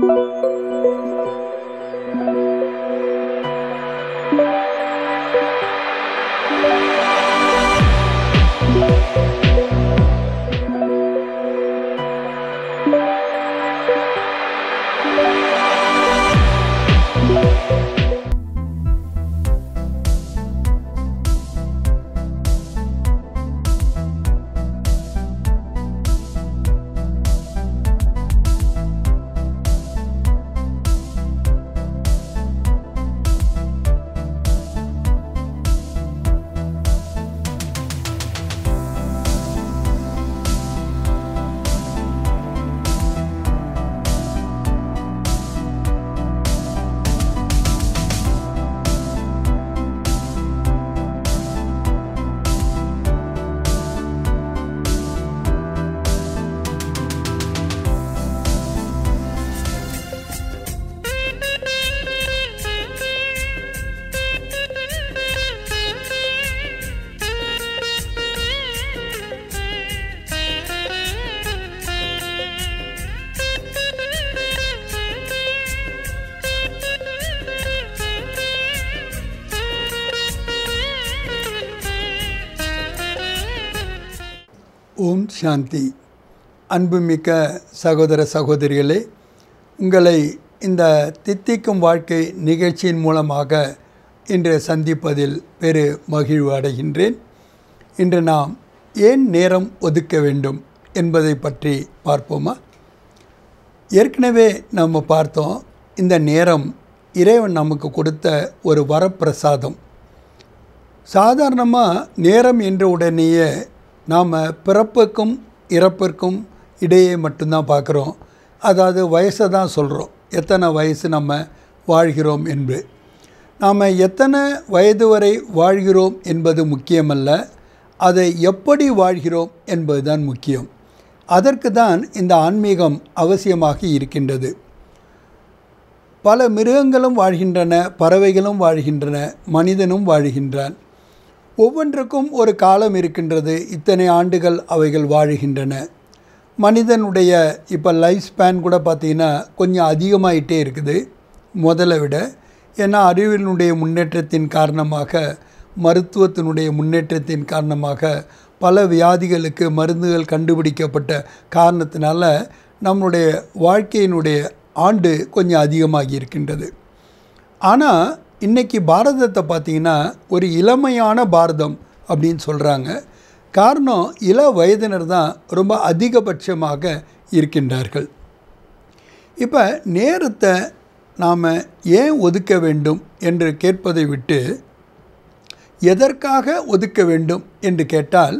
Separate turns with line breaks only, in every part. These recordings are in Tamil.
Thank you. ஓம் சாந்தி அன்புமிக்க சகோதர சகோதரிகளே உங்களை இந்த தித்திக்கும் வாழ்க்கை நிகழ்ச்சியின் மூலமாக இன்று சந்திப்பதில் பெரு மகிழ்வு அடைகின்றேன் இன்று நாம் ஏன் நேரம் ஒதுக்க வேண்டும் என்பதை பற்றி பார்ப்போமா ஏற்கனவே நம்ம பார்த்தோம் இந்த நேரம் இறைவன் நமக்கு கொடுத்த ஒரு வரப்பிரசாதம் சாதாரணமாக நேரம் என்ற உடனேயே நாம் பிறப்புக்கும் இறப்பிற்கும் இடையே மட்டும்தான் பார்க்குறோம் அதாவது வயசை தான் சொல்கிறோம் எத்தனை வயசு நம்ம வாழ்கிறோம் என்று நாம் எத்தனை வயது வரை வாழ்கிறோம் என்பது முக்கியமல்ல அதை எப்படி வாழ்கிறோம் என்பது தான் முக்கியம் அதற்கு தான் இந்த ஆன்மீகம் அவசியமாக இருக்கின்றது பல மிருகங்களும் வாழ்கின்றன பறவைகளும் வாழ்கின்றன மனிதனும் வாழ்கின்றான் ஒவ்வொன்றுக்கும் ஒரு காலம் இருக்கின்றது இத்தனை ஆண்டுகள் அவைகள் வாழுகின்றன மனிதனுடைய இப்போ லைஃப் ஸ்பேன் கூட பார்த்திங்கன்னா கொஞ்சம் அதிகமாகிட்டே இருக்குது முதலை விட ஏன்னா அறிவியலினுடைய முன்னேற்றத்தின் காரணமாக மருத்துவத்தினுடைய முன்னேற்றத்தின் காரணமாக பல வியாதிகளுக்கு மருந்துகள் கண்டுபிடிக்கப்பட்ட காரணத்தினால நம்மளுடைய வாழ்க்கையினுடைய ஆண்டு கொஞ்சம் அதிகமாகி இருக்கின்றது ஆனால் இன்றைக்கி பாரதத்தை பார்த்திங்கன்னா ஒரு இளமையான பாரதம் அப்படின்னு சொல்கிறாங்க காரணம் இள வயதினர் தான் ரொம்ப அதிகபட்சமாக இருக்கின்றார்கள் இப்போ நேரத்தை நாம் ஏன் ஒதுக்க வேண்டும் என்று கேட்பதை விட்டு எதற்காக ஒதுக்க வேண்டும் என்று கேட்டால்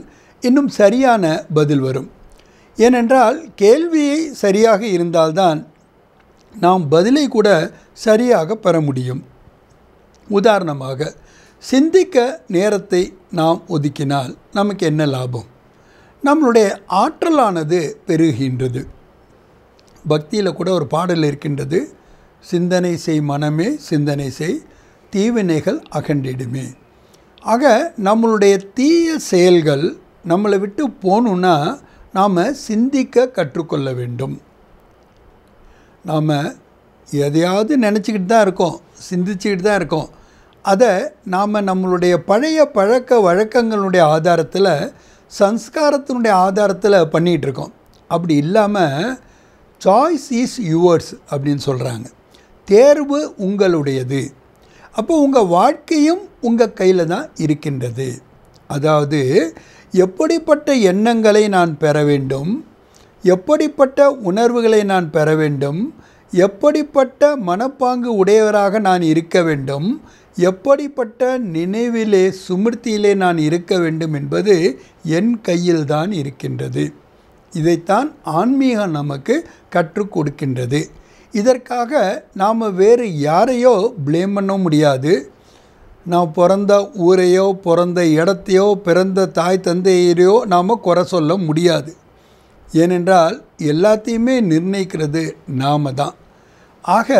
இன்னும் சரியான பதில் வரும் ஏனென்றால் கேள்வியை சரியாக இருந்தால்தான் நாம் பதிலை கூட சரியாக பெற முடியும் உதாரணமாக சிந்திக்க நேரத்தை நாம் ஒதுக்கினால் நமக்கு என்ன லாபம் நம்மளுடைய ஆற்றலானது பெருகின்றது பக்தியில் கூட ஒரு பாடல் இருக்கின்றது சிந்தனை செய் மனமே சிந்தனை செய் தீவினைகள் அகண்டிடுமே ஆக நம்மளுடைய தீய செயல்கள் நம்மளை விட்டு போகணுன்னா நாம் சிந்திக்க கற்றுக்கொள்ள வேண்டும் நாம் எதையாவது நினச்சிக்கிட்டு தான் இருக்கோம் சிந்திச்சுக்கிட்டு தான் இருக்கோம் அதை நாம் நம்மளுடைய பழைய பழக்க வழக்கங்களுடைய ஆதாரத்தில் சம்ஸ்காரத்தினுடைய ஆதாரத்தில் பண்ணிகிட்ருக்கோம் அப்படி இல்லாமல் சாய்ஸ் இஸ் யுவர்ஸ் அப்படின்னு சொல்கிறாங்க தேர்வு உங்களுடையது அப்போ உங்கள் வாழ்க்கையும் உங்கள் கையில் தான் இருக்கின்றது அதாவது எப்படிப்பட்ட எண்ணங்களை நான் பெற வேண்டும் எப்படிப்பட்ட உணர்வுகளை நான் பெற வேண்டும் எப்படிப்பட்ட மனப்பாங்கு உடையவராக நான் இருக்க வேண்டும் எப்படிப்பட்ட நினைவிலே சுமிர்த்தியிலே நான் இருக்க வேண்டும் என்பது என் கையில்தான் இருக்கின்றது இதைத்தான் ஆன்மீகம் நமக்கு கற்றுக் கொடுக்கின்றது இதற்காக நாம் வேறு யாரையோ ப்ளேம் பண்ண முடியாது நாம் பிறந்த ஊரையோ பிறந்த இடத்தையோ பிறந்த தாய் தந்தையரையோ நாம் குறை சொல்ல முடியாது ஏனென்றால் எல்லாத்தையுமே நிர்ணயிக்கிறது நாம் தான் ஆக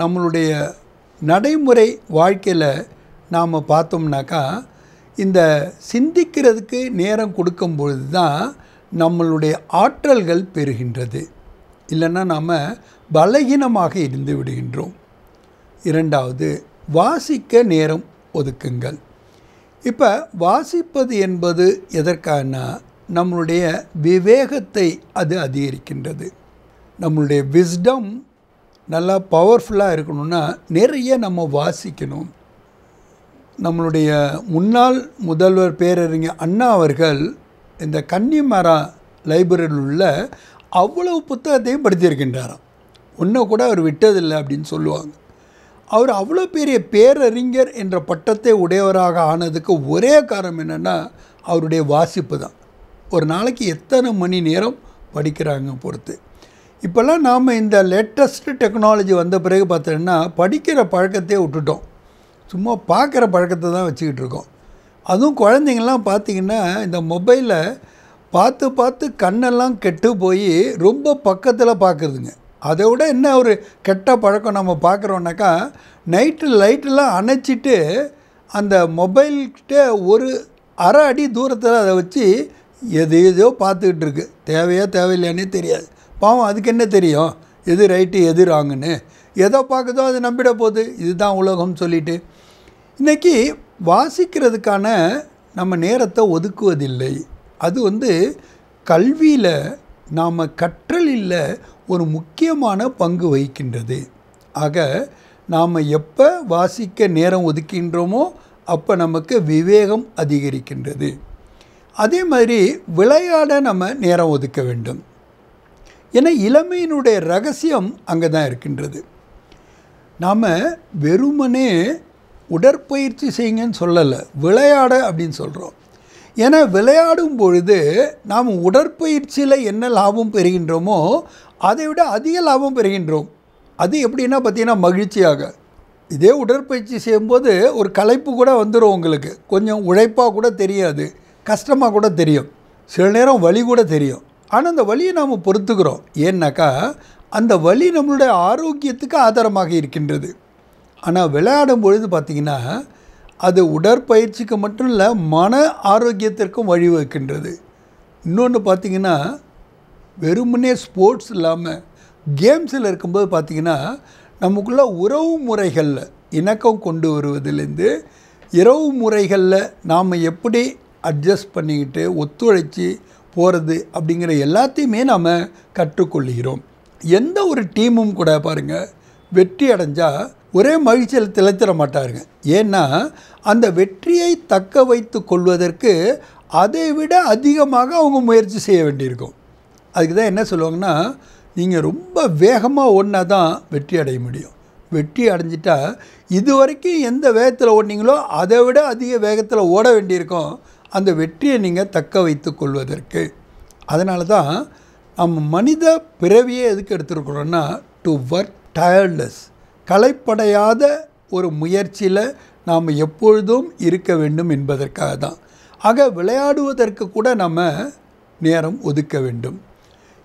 நம்மளுடைய நடைமுறை வாழ்க்கையில் நாம் பார்த்தோம்னாக்கா இந்த சிந்திக்கிறதுக்கு நேரம் கொடுக்கும் பொழுது தான் நம்மளுடைய ஆற்றல்கள் பெறுகின்றது இல்லைன்னா நாம் பலகீனமாக இருந்து விடுகின்றோம் இரண்டாவது வாசிக்க நேரம் ஒதுக்குங்கள் இப்போ வாசிப்பது என்பது எதற்கானா நம்மளுடைய விவேகத்தை அது அதிகரிக்கின்றது நம்மளுடைய விஸ்டம் நல்லா பவர்ஃபுல்லாக இருக்கணும்னா நிறைய நம்ம வாசிக்கணும் நம்மளுடைய முன்னாள் முதல்வர் பேரறிஞர் அண்ணா அவர்கள் இந்த கன்னிமரா லைப்ரரியில் உள்ள அவ்வளவு புத்தகத்தையும் படித்திருக்கின்றாராம் ஒன்றை கூட அவர் விட்டதில்லை அப்படின்னு சொல்லுவாங்க அவர் அவ்வளோ பெரிய பேரறிஞர் என்ற பட்டத்தை உடையவராக ஆனதுக்கு ஒரே காரணம் என்னென்னா அவருடைய வாசிப்பு தான் ஒரு நாளைக்கு எத்தனை மணி நேரம் படிக்கிறாங்க பொறுத்து இப்போல்லாம் நாம் இந்த லேட்டஸ்ட் டெக்னாலஜி வந்த பிறகு பார்த்தோன்னா படிக்கிற பழக்கத்தையே விட்டுட்டோம் சும்மா பார்க்குற பழக்கத்தை தான் வச்சுக்கிட்டு இருக்கோம் அதுவும் குழந்தைங்கள்லாம் பார்த்திங்கன்னா இந்த மொபைலில் பார்த்து பார்த்து கண்ணெல்லாம் கெட்டு போய் ரொம்ப பக்கத்தில் பார்க்குறதுங்க அதை விட என்ன ஒரு கெட்ட பழக்கம் நம்ம பார்க்குறோன்னாக்கா நைட்டு லைட்டெல்லாம் அணைச்சிட்டு அந்த மொபைல்கிட்ட ஒரு அரை அடி தூரத்தில் அதை வச்சு எது எதையோ பார்த்துக்கிட்டு இருக்கு தேவையா தேவையில்லையானே தெரியாது பாவம் அதுக்கு என்ன தெரியும் எது ரைட்டு எது ராங்குன்னு எதை பார்க்குதோ அது நம்பிட போகுது இதுதான் உலகம்னு சொல்லிட்டு இன்றைக்கி வாசிக்கிறதுக்கான நம்ம நேரத்தை ஒதுக்குவதில்லை அது வந்து கல்வியில் நாம் கற்றலில் ஒரு முக்கியமான பங்கு வகிக்கின்றது ஆக நாம் எப்போ வாசிக்க நேரம் ஒதுக்கின்றோமோ அப்போ நமக்கு விவேகம் அதிகரிக்கின்றது அதே மாதிரி விளையாட நம்ம நேரம் ஒதுக்க வேண்டும் ஏன்னா இளமையினுடைய ரகசியம் அங்கே தான் இருக்கின்றது நாம் வெறுமனே உடற்பயிற்சி செய்யுங்கன்னு சொல்லலை விளையாட அப்படின்னு சொல்கிறோம் ஏன்னா விளையாடும் பொழுது நாம் உடற்பயிற்சியில் என்ன லாபம் பெறுகின்றோமோ அதை விட அதிக லாபம் பெறுகின்றோம் அது எப்படின்னா பார்த்திங்கன்னா மகிழ்ச்சியாக இதே உடற்பயிற்சி செய்யும்போது ஒரு களைப்பு கூட வந்துடும் உங்களுக்கு கொஞ்சம் உழைப்பாக கூட தெரியாது கஷ்டமாக கூட தெரியும் சில நேரம் வழி கூட தெரியும் ஆனால் அந்த வழியை நாம் பொறுத்துக்கிறோம் ஏன்னாக்கா அந்த வழி நம்மளுடைய ஆரோக்கியத்துக்கு ஆதாரமாக இருக்கின்றது ஆனால் விளையாடும் பொழுது பார்த்திங்கன்னா அது உடற்பயிற்சிக்கு மட்டும் இல்லை மன ஆரோக்கியத்திற்கும் வழிவகுக்கின்றது இன்னொன்று பார்த்திங்கன்னா வெறுமனே ஸ்போர்ட்ஸ் இல்லாமல் கேம்ஸில் இருக்கும்போது பார்த்திங்கன்னா நமக்குள்ள உறவு முறைகளில் இணக்கம் கொண்டு வருவதிலேருந்து இரவு முறைகளில் நாம் எப்படி அட்ஜஸ்ட் பண்ணிக்கிட்டு ஒத்துழைச்சி போகிறது அப்படிங்கிற எல்லாத்தையுமே நாம் கற்றுக்கொள்கிறோம் எந்த ஒரு டீமும் கூட பாருங்கள் வெற்றி அடைஞ்சால் ஒரே மகிழ்ச்சியில் திளைத்திட மாட்டாருங்க ஏன்னா அந்த வெற்றியை தக்க வைத்து கொள்வதற்கு அதை விட அதிகமாக அவங்க முயற்சி செய்ய வேண்டியிருக்கும் அதுக்கு தான் என்ன சொல்லுவாங்கன்னா நீங்கள் ரொம்ப வேகமாக ஒன்றா தான் வெற்றி அடைய முடியும் வெற்றி அடைஞ்சிட்டா இது வரைக்கும் எந்த வேகத்தில் ஓடினீங்களோ அதை விட அதிக வேகத்தில் ஓட வேண்டியிருக்கோம் அந்த வெற்றியை நீங்கள் தக்க வைத்து கொள்வதற்கு அதனால தான் நம்ம மனித பிறவியே எதுக்கு எடுத்துருக்குறோன்னா டு ஒர்க் டயர்ட்லெஸ் களைப்படையாத ஒரு முயற்சியில் நாம் எப்பொழுதும் இருக்க வேண்டும் என்பதற்காக தான் ஆக விளையாடுவதற்கு கூட நம்ம நேரம் ஒதுக்க வேண்டும்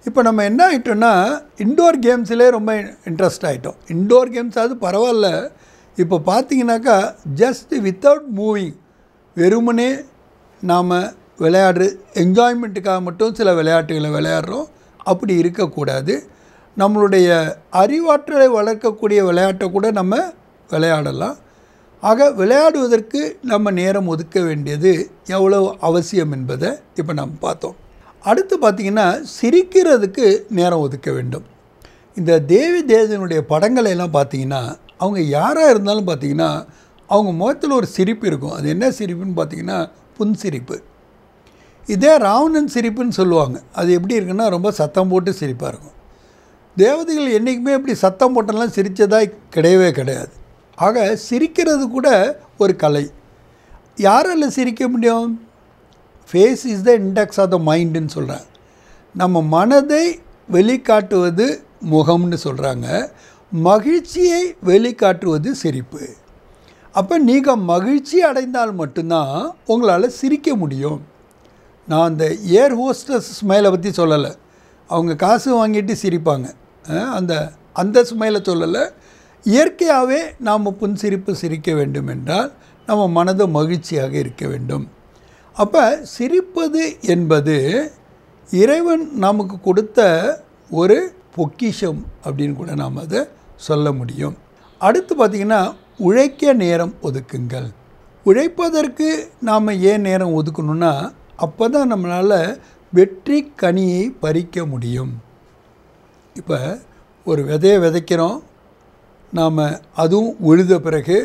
இப்போ நம்ம என்ன ஆகிட்டோன்னா இன்டோர் கேம்ஸ்லேயே ரொம்ப இன்ட்ரெஸ்ட் ஆகிட்டோம் இன்டோர் கேம்ஸ் அது பரவாயில்ல இப்போ பார்த்தீங்கன்னாக்கா ஜஸ்ட் வித்தவுட் மூவிங் வெறுமனே நாம் விளையாடுற என்ஜாய்மெண்ட்டுக்காக மட்டும் சில விளையாட்டுகளை விளையாடுறோம் அப்படி இருக்கக்கூடாது நம்மளுடைய அறிவாற்றலை வளர்க்கக்கூடிய விளையாட்டை கூட நம்ம விளையாடலாம் ஆக விளையாடுவதற்கு நம்ம நேரம் ஒதுக்க வேண்டியது எவ்வளோ அவசியம் என்பதை இப்போ நாம் பார்த்தோம் அடுத்து பார்த்திங்கன்னா சிரிக்கிறதுக்கு நேரம் ஒதுக்க வேண்டும் இந்த தேவி தேசனுடைய படங்களை எல்லாம் பார்த்திங்கன்னா அவங்க யாராக இருந்தாலும் பார்த்திங்கன்னா அவங்க முகத்தில் ஒரு சிரிப்பு இருக்கும் அது என்ன சிரிப்புன்னு பார்த்திங்கன்னா புன்சிரிப்பு இதே ராவணன் சிரிப்புன்னு சொல்லுவாங்க அது எப்படி இருக்குன்னா ரொம்ப சத்தம் போட்டு சிரிப்பாக இருக்கும் தேவதைகள் என்றைக்குமே இப்படி சத்தம் போட்டெல்லாம் சிரித்ததாக கிடையவே கிடையாது ஆக சிரிக்கிறது கூட ஒரு கலை யாரால் சிரிக்க முடியும் face is the index of the மைண்டுன்னு சொல்கிறாங்க நம்ம மனதை வெளிக்காட்டுவது முகம்னு சொல்கிறாங்க மகிழ்ச்சியை வெளிக்காட்டுவது சிரிப்பு அப்போ நீங்கள் மகிழ்ச்சி அடைந்தால் மட்டும்தான் உங்களால் சிரிக்க முடியும் நான் அந்த ஏர் ஹோஸ்டஸ் ஸ்மைலை பற்றி சொல்லலை அவங்க காசு வாங்கிட்டு சிரிப்பாங்க அந்த அந்த ஸ்மைலை சொல்லலை இயற்கையாகவே நாம் புன்சிரிப்பு சிரிக்க வேண்டும் என்றால் நம்ம மனது மகிழ்ச்சியாக இருக்க வேண்டும் அப்போ சிரிப்பது என்பது இறைவன் நமக்கு கொடுத்த ஒரு பொக்கிஷம் அப்படின்னு கூட நாம் அதை சொல்ல முடியும் அடுத்து பார்த்திங்கன்னா உழைக்க நேரம் ஒதுக்குங்கள் உழைப்பதற்கு நாம் ஏன் நேரம் ஒதுக்கணும்னா அப்போ தான் நம்மளால் வெற்றி கனியை பறிக்க முடியும் இப்போ ஒரு விதையை விதைக்கிறோம் நாம் அதுவும் உழுத பிறகு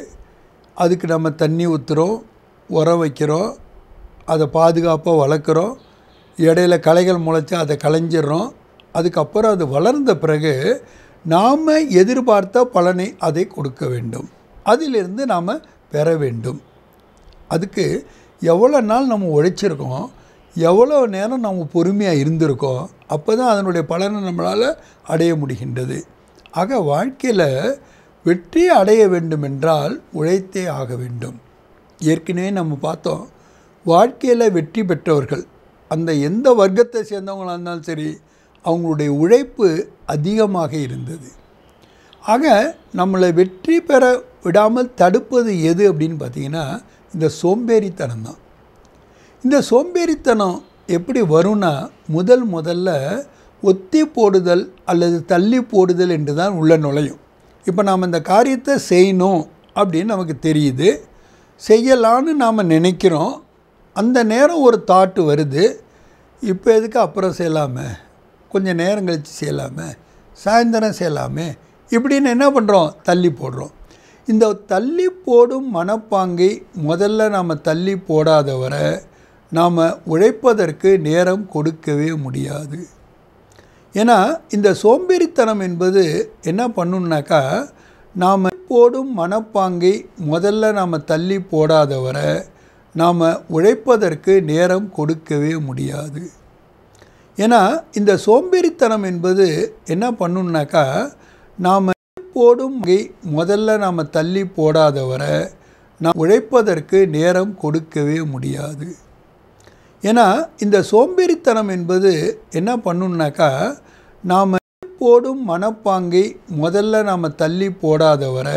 அதுக்கு நம்ம தண்ணி ஊற்றுறோம் உரம் வைக்கிறோம் அதை பாதுகாப்பாக வளர்க்குறோம் இடையில களைகள் முளைச்சி அதை களைஞ்சிடுறோம் அதுக்கப்புறம் அது வளர்ந்த பிறகு நாம் எதிர்பார்த்த பலனை அதை கொடுக்க வேண்டும் அதிலிருந்து நாம் பெற வேண்டும் அதுக்கு எவ்வளோ நாள் நம்ம உழைச்சிருக்கோம் எவ்வளோ நேரம் நம்ம பொறுமையாக இருந்திருக்கோம் அப்போ தான் அதனுடைய பலனை நம்மளால் அடைய முடிகின்றது ஆக வாழ்க்கையில் வெற்றி அடைய வேண்டுமென்றால் உழைத்தே ஆக வேண்டும் ஏற்கனவே நம்ம பார்த்தோம் வாழ்க்கையில் வெற்றி பெற்றவர்கள் அந்த எந்த வர்க்கத்தை சேர்ந்தவங்களாக இருந்தாலும் சரி அவங்களுடைய உழைப்பு அதிகமாக இருந்தது ஆக நம்மளை வெற்றி பெற விடாமல் தடுப்பது எது அப்படின்னு பார்த்திங்கன்னா இந்த சோம்பேறித்தனம் தான் இந்த சோம்பேறித்தனம் எப்படி வரும்னா முதல் முதல்ல ஒத்தி போடுதல் அல்லது தள்ளி போடுதல் என்று தான் உள்ள நுழையும் இப்போ நாம் இந்த காரியத்தை செய்யணும் அப்படின்னு நமக்கு தெரியுது செய்யலான்னு நாம் நினைக்கிறோம் அந்த நேரம் ஒரு தாட்டு வருது இப்போ எதுக்கு அப்புறம் செய்யலாமே கொஞ்சம் நேரம் கழித்து செய்யலாமே சாயந்தரம் செய்யலாமே இப்படின்னு என்ன பண்ணுறோம் தள்ளி போடுறோம் இந்த தள்ளி போடும் மனப்பாங்கை முதல்ல நாம் தள்ளி போடாத நாம் உழைப்பதற்கு நேரம் கொடுக்கவே முடியாது ஏன்னா இந்த சோம்பேறித்தனம் என்பது என்ன பண்ணணுனாக்கா நாம் போடும் மனப்பாங்கை முதல்ல நாம் தள்ளி போடாத நாம் உழைப்பதற்கு நேரம் கொடுக்கவே முடியாது ஏன்னா இந்த சோம்பேறித்தனம் என்பது என்ன பண்ணணுனாக்கா நாம் போடும் முதல்ல நாம் தள்ளி போடாத நாம் உழைப்பதற்கு நேரம் கொடுக்கவே முடியாது ஏன்னா இந்த சோம்பேறித்தனம் என்பது என்ன பண்ணணுனாக்கா நாம் போடும் மனப்பாங்கை முதல்ல நாம் தள்ளி போடாத வர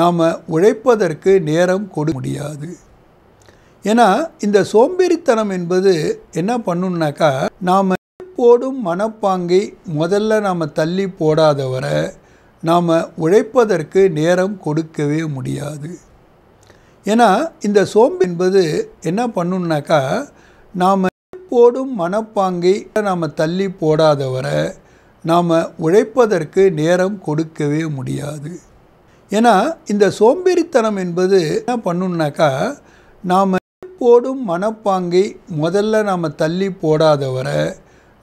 நாம் உழைப்பதற்கு நேரம் கொடு முடியாது ஏன்னா இந்த சோம்பேறித்தனம் என்பது என்ன பண்ணுனாக்கா நாம் போடும் மனப்பாங்கை முதல்ல நாம் தள்ளி போடாத நாம் உழைப்பதற்கு நேரம் கொடுக்கவே முடியாது ஏன்னா இந்த சோம்பு என்பது என்ன பண்ணுனாக்கா நாம் போடும் மனப்பாங்கை நாம் தள்ளி போடாத வர நாம் உழைப்பதற்கு நேரம் கொடுக்கவே முடியாது ஏன்னா இந்த சோம்பேறித்தனம் என்பது என்ன பண்ணுனாக்கா நாம் போடும் மனப்பாங்கை முதல்ல நாம் தள்ளி போடாத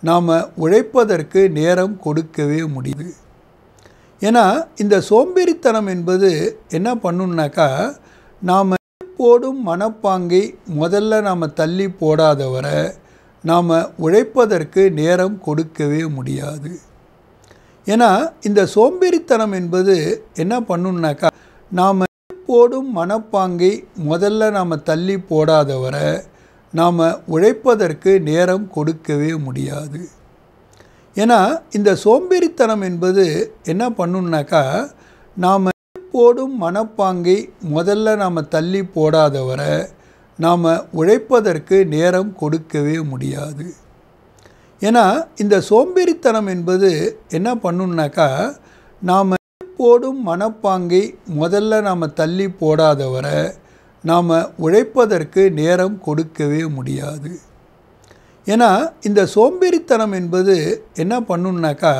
நாம் உழைப்பதற்கு நேரம் கொடுக்கவே முடியுது ஏன்னா இந்த சோம்பேறித்தனம் என்பது என்ன பண்ணணுனாக்கா நாம் போடும் மனப்பாங்கை முதல்ல நாம் தள்ளி போடாத வர நாம் உழைப்பதற்கு நேரம் கொடுக்கவே முடியாது ஏன்னா இந்த சோம்பேறித்தனம் என்பது என்ன பண்ணணுனாக்கா நாம் போடும் மனப்பாங்கை முதல்ல நாம் தள்ளி போடாத நாம் உழைப்பதற்கு நேரம் கொடுக்கவே முடியாது ஏன்னா இந்த சோம்பேறித்தனம் என்பது என்ன பண்ணுனாக்கா நாம் போடும் மனப்பாங்கை முதல்ல நாம் தள்ளி போடாத வர நாம் உழைப்பதற்கு நேரம் கொடுக்கவே முடியாது ஏன்னா இந்த சோம்பேறித்தனம் என்பது என்ன பண்ணுனாக்கா நாம் போடும் மனப்பாங்கை முதல்ல நாம் தள்ளி போடாத வரை நாம் உழைப்பதற்கு நேரம் கொடுக்கவே முடியாது ஏன்னா இந்த சோம்பேறித்தனம் என்பது என்ன பண்ணணுனாக்கா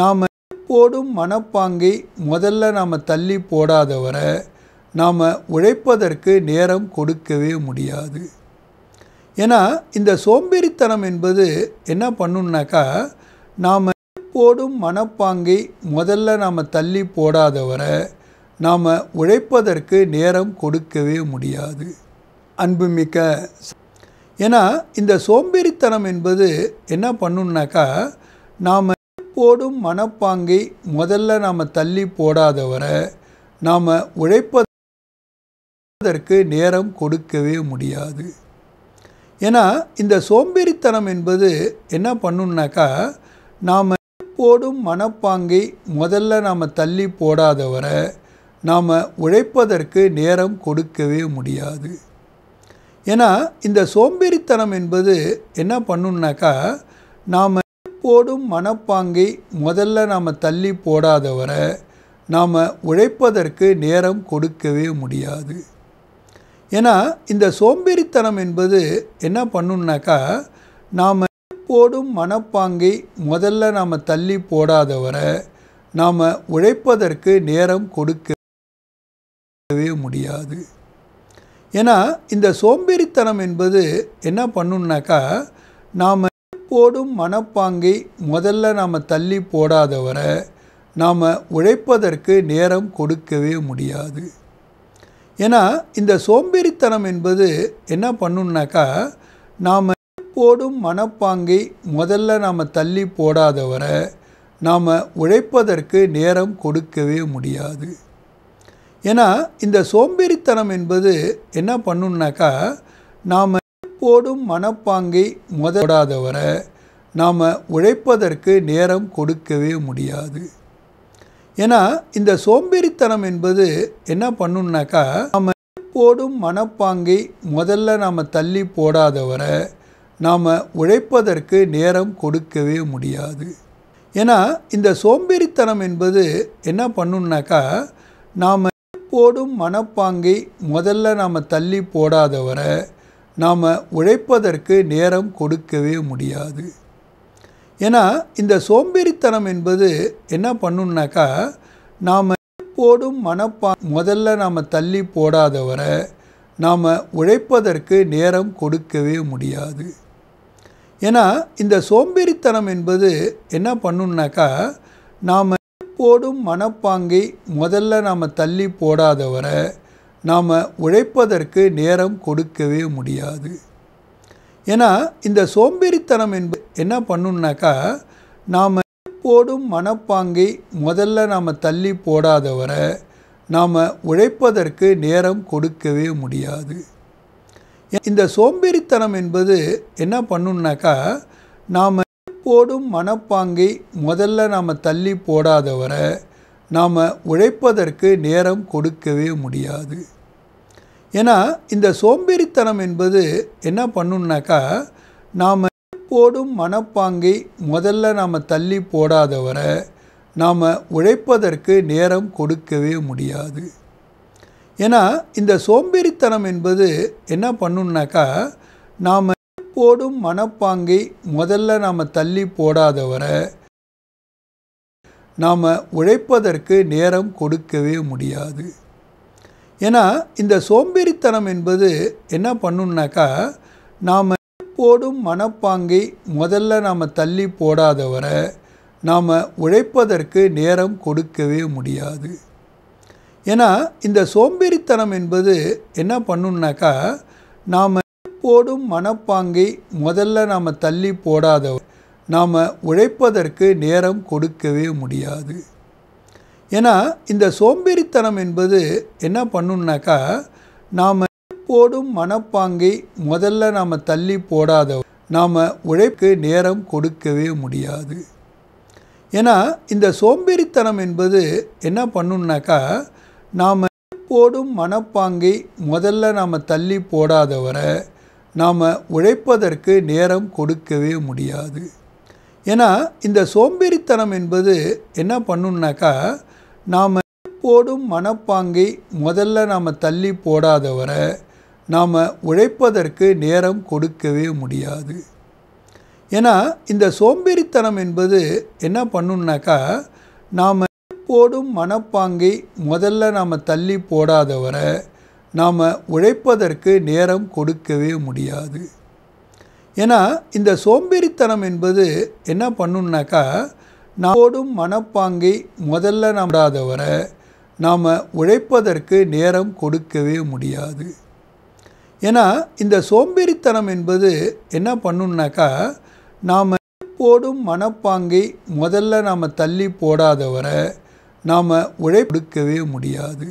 நாம் போடும் மனப்பாங்கை முதல்ல நாம் தள்ளி போடாத வர நாம் உழைப்பதற்கு நேரம் கொடுக்கவே முடியாது ஏன்னா இந்த சோம்பேறித்தனம் என்பது என்ன பண்ணுனாக்கா நாம் போடும் மனப்பாங்கை முதல்ல நாம் தள்ளி போடாத வர நாம் உழைப்பதற்கு நேரம் கொடுக்கவே முடியாது அன்புமிக்க ஏன்னா இந்த சோம்பேறித்தனம் என்பது என்ன பண்ணணுனாக்கா நாம் போடும் மனப்பாங்கை முதல்ல நாம் தள்ளி போடாதவரை நாம் உழைப்பதற்கு நேரம் கொடுக்கவே முடியாது ஏன்னா இந்த சோம்பேறித்தனம் என்பது என்ன பண்ணணுன்னாக்கா நாம் போடும் மனப்பாங்கை முதல்ல நாம் தள்ளி போடாதவரை நாம் உழைப்பதற்கு நேரம் கொடுக்கவே முடியாது ஏன்னா இந்த சோம்பேறித்தனம் என்பது என்ன பண்ணணுனாக்கா நாம் போடும் மனப்பாங்கை முதல்ல நாம் தள்ளி போடாத வர நாம் உழைப்பதற்கு நேரம் கொடுக்கவே முடியாது ஏன்னா இந்த சோம்பேறித்தனம் என்பது என்ன பண்ணணுனாக்கா நாம் போடும் மனப்பாங்கை முதல்ல நாம் தள்ளி போடாத வர நாம் உழைப்பதற்கு நேரம் கொடுக்க முடியாது ஏன்னா இந்த சோம்பேறித்தனம் என்பது என்ன பண்ணுன்னாக்கா நாம் போடும் மனப்பாங்கை முதல்ல நாம் தள்ளி போடாத வர நாம் உழைப்பதற்கு நேரம் கொடுக்கவே முடியாது ஏன்னா இந்த சோம்பேறித்தனம் என்பது என்ன பண்ணுன்னாக்கா நாம் போடும் மனப்பாங்கை முதல்ல நாம் தள்ளி போடாத வர நாம் உழைப்பதற்கு நேரம் கொடுக்கவே முடியாது ஏன்னா இந்த சோம்பேறித்தனம் என்பது என்ன பண்ணுன்னாக்கா நாம் போடும் மனப்பாங்கை முதலாதவரை நாம் உழைப்பதற்கு நேரம் கொடுக்கவே முடியாது ஏன்னா இந்த சோம்பேறித்தனம் என்பது என்ன பண்ணுன்னாக்கா நாம் போடும் மனப்பாங்கை முதல்ல நாம் தள்ளி போடாதவரை நாம் உழைப்பதற்கு நேரம் கொடுக்கவே முடியாது ஏன்னா இந்த சோம்பேறித்தனம் என்பது என்ன பண்ணுன்னாக்கா நாம் போடும் மனப்பாங்கை முதல்ல நாம் தள்ளி போடாத வர நாம் உழைப்பதற்கு நேரம் கொடுக்கவே முடியாது ஏன்னா இந்த சோம்பேறித்தனம் என்பது என்ன பண்ணுனாக்கா நாம் போடும் மனப்பா முதல்ல நாம் தள்ளி போடாத வர நாம் உழைப்பதற்கு நேரம் கொடுக்கவே முடியாது ஏன்னா இந்த சோம்பேறித்தனம் என்பது என்ன பண்ணுனாக்கா நாம் போடும் மனப்பாங்கை முதல்ல நாம் தள்ளி போடாத வர நாம் உழைப்பதற்கு நேரம் கொடுக்கவே முடியாது ஏன்னா இந்த சோம்பேறித்தனம் என்பது என்ன பண்ணுனாக்கா நாம் போடும் மனப்பாங்கை முதல்ல நாம் தள்ளி போடாத வர நாம் உழைப்பதற்கு நேரம் கொடுக்கவே முடியாது இந்த சோம்பேறித்தனம் என்பது என்ன பண்ணுனாக்கா நாம் உழைப்போடும் மனப்பாங்கை முதல்ல நாம் தள்ளி போடாத வர நாம் உழைப்பதற்கு நேரம் கொடுக்கவே முடியாது ஏன்னா இந்த சோம்பேறித்தனம் என்பது என்ன பண்ணுன்னாக்கா நாம் உழைப்போடும் மனப்பாங்கை முதல்ல நாம் தள்ளி போடாத வர நாம் உழைப்பதற்கு நேரம் கொடுக்கவே முடியாது ஏன்னா இந்த சோம்பேறித்தனம் என்பது என்ன பண்ணுன்னாக்கா நாம் போடும் மனப்பாங்கை முதல்ல நாம் தள்ளி போடாத வர நாம் உழைப்பதற்கு நேரம் கொடுக்கவே முடியாது ஏன்னா இந்த சோம்பேறித்தனம் என்பது என்ன பண்ணுனாக்கா நாம் போடும் மனப்பாங்கை முதல்ல நாம் தள்ளி போடாத வர நாம் உழைப்பதற்கு நேரம் கொடுக்கவே முடியாது ஏன்னா இந்த சோம்பேறித்தனம் என்பது என்ன பண்ணுனாக்கா நாம் போடும் மனப்பாங்கை முதல்ல நாம் தள்ளி போடாத நாம் உழைப்பதற்கு நேரம் கொடுக்கவே முடியாது ஏன்னா இந்த சோம்பேறித்தனம் என்பது என்ன பண்ணுனாக்கா நாம் போடும் மனப்பாங்கை முதல்ல நாம் தள்ளி போடாத நாம் உழைப்புக்கு நேரம் கொடுக்கவே முடியாது ஏன்னா இந்த சோம்பேறித்தனம் என்பது என்ன பண்ணுனாக்கா நாம் போடும் மனப்பாங்கை முதல்ல நாம் தள்ளி போடாதவரை நாம் உழைப்பதற்கு நேரம் கொடுக்கவே முடியாது ஏன்னா இந்த சோம்பேறித்தனம் என்பது என்ன பண்ணுனாக்கா நாம் போடும் மனப்பாங்கை முதல்ல நாம் தள்ளி போடாத வர நாம் உழைப்பதற்கு நேரம் கொடுக்கவே முடியாது ஏன்னா இந்த சோம்பேறித்தனம் என்பது என்ன பண்ணுனாக்கா நாம் போடும் மனப்பாங்கை முதல்ல நாம் தள்ளி போடாத வரை நாம் உழைப்பதற்கு நேரம் கொடுக்கவே முடியாது ஏன்னா இந்த சோம்பேறித்தனம் என்பது என்ன பண்ணுன்னாக்கா நாடும் மனப்பாங்கை முதல்ல நம்பாதவரை நாம் உழைப்பதற்கு நேரம் கொடுக்கவே முடியாது ஏன்னா இந்த சோம்பேறித்தனம் என்பது என்ன பண்ணுன்னாக்கா நாம் போடும் மனப்பாங்கை முதல்ல நாம் தள்ளி போடாத வர நாம் உழைப்படுக்கவே முடியாது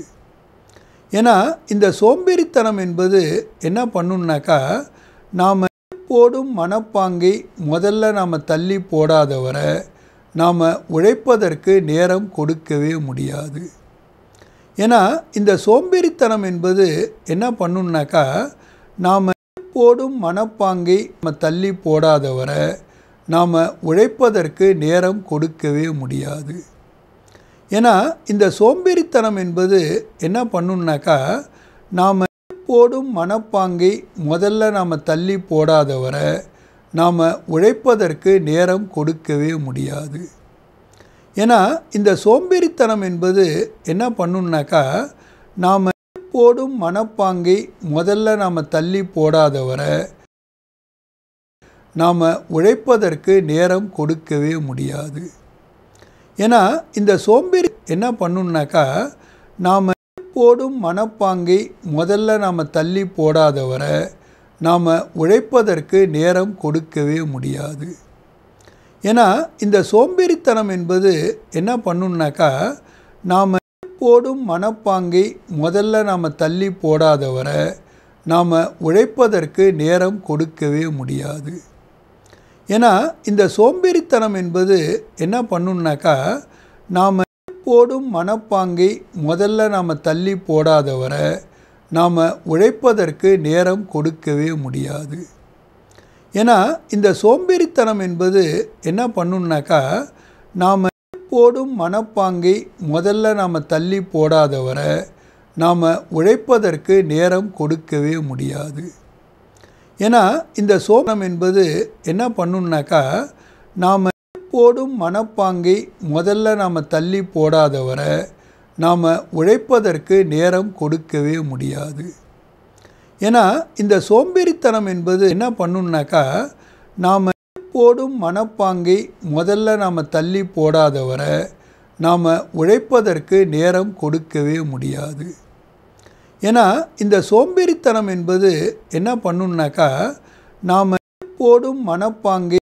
ஏன்னா இந்த சோம்பேறித்தனம் என்பது என்ன பண்ணுன்னாக்கா நாம் போடும் மனப்பாங்கை முதல்ல நாம் தள்ளி போடாத வர நாம் உழைப்பதற்கு நேரம் கொடுக்கவே முடியாது ஏன்னா இந்த சோம்பேறித்தனம் என்பது என்ன பண்ணுன்னாக்கா நாம் போடும் மனப்பாங்கை நம்ம தள்ளி போடாத வர நாம் உழைப்பதற்கு நேரம் கொடுக்கவே முடியாது ஏன்னா இந்த சோம்பேறித்தனம் என்பது என்ன பண்ணுன்னாக்கா நாம் போடும் மனப்பாங்கை முதல்ல நாம் தள்ளி போடாத வர நாம் உழைப்பதற்கு நேரம் கொடுக்கவே முடியாது ஏன்னா இந்த சோம்பேறித்தனம் என்பது என்ன பண்ணுன்னாக்கா நாம் போடும் மனப்பாங்கை முதல்ல நாம் தள்ளி போடாத நாம் உழைப்பதற்கு நேரம் கொடுக்கவே முடியாது ஏன்னா இந்த சோம்பேறி என்ன பண்ணுனாக்கா நாம் போடும் மனப்பாங்கை முதல்ல நாம் தள்ளி போடாத வர நாம் உழைப்பதற்கு நேரம் கொடுக்கவே முடியாது ஏன்னா இந்த சோம்பேறித்தனம் என்பது என்ன பண்ணுனாக்கா நாம் போடும் மனப்பாங்கை முதல்ல நாம் தள்ளி போடாத வர நாம் உழைப்பதற்கு நேரம் கொடுக்கவே முடியாது ஏன்னா இந்த சோம்பேறித்தனம் என்பது என்ன பண்ணுனாக்கா நாம் போடும் மனப்பாங்கை முதல்ல நாம் தள்ளி போடாத வர நாம் உழைப்பதற்கு நேரம் கொடுக்கவே முடியாது ஏன்னா இந்த சோம்பேறித்தனம் என்பது என்ன பண்ணுனாக்கா நாம் போடும் மனப்பாங்கை முதல்ல நாம் தள்ளி போடாத வர நாம் உழைப்பதற்கு நேரம் கொடுக்கவே முடியாது ஏன்னா இந்த சோபனம் என்பது என்ன பண்ணணுனாக்கா நாம் போடும் மனப்பாங்கை முதல்ல நாம் தள்ளி போடாத வர நாம் உழைப்பதற்கு நேரம் கொடுக்கவே முடியாது ஏன்னா இந்த சோம்பேறித்தனம் என்பது என்ன பண்ணணுனாக்கா நாம் போடும் மனப்பாங்கை முதல்ல நாம் தள்ளி போடாத வர நாம் உழைப்பதற்கு நேரம் கொடுக்கவே முடியாது ஏன்னா இந்த சோம்பேறித்தனம் என்பது என்ன பண்ணுன்னாக்கா நாம் போடும் மனப்பாங்கை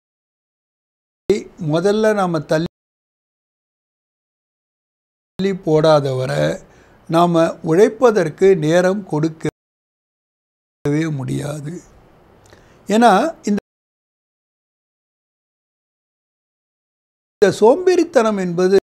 முதல்ல நாம் தள்ளி போடாதவரை நாம் உழைப்பதற்கு நேரம் கொடுக்கவே முடியாது ஏன்னா இந்த சோம்பேறித்தனம் என்பது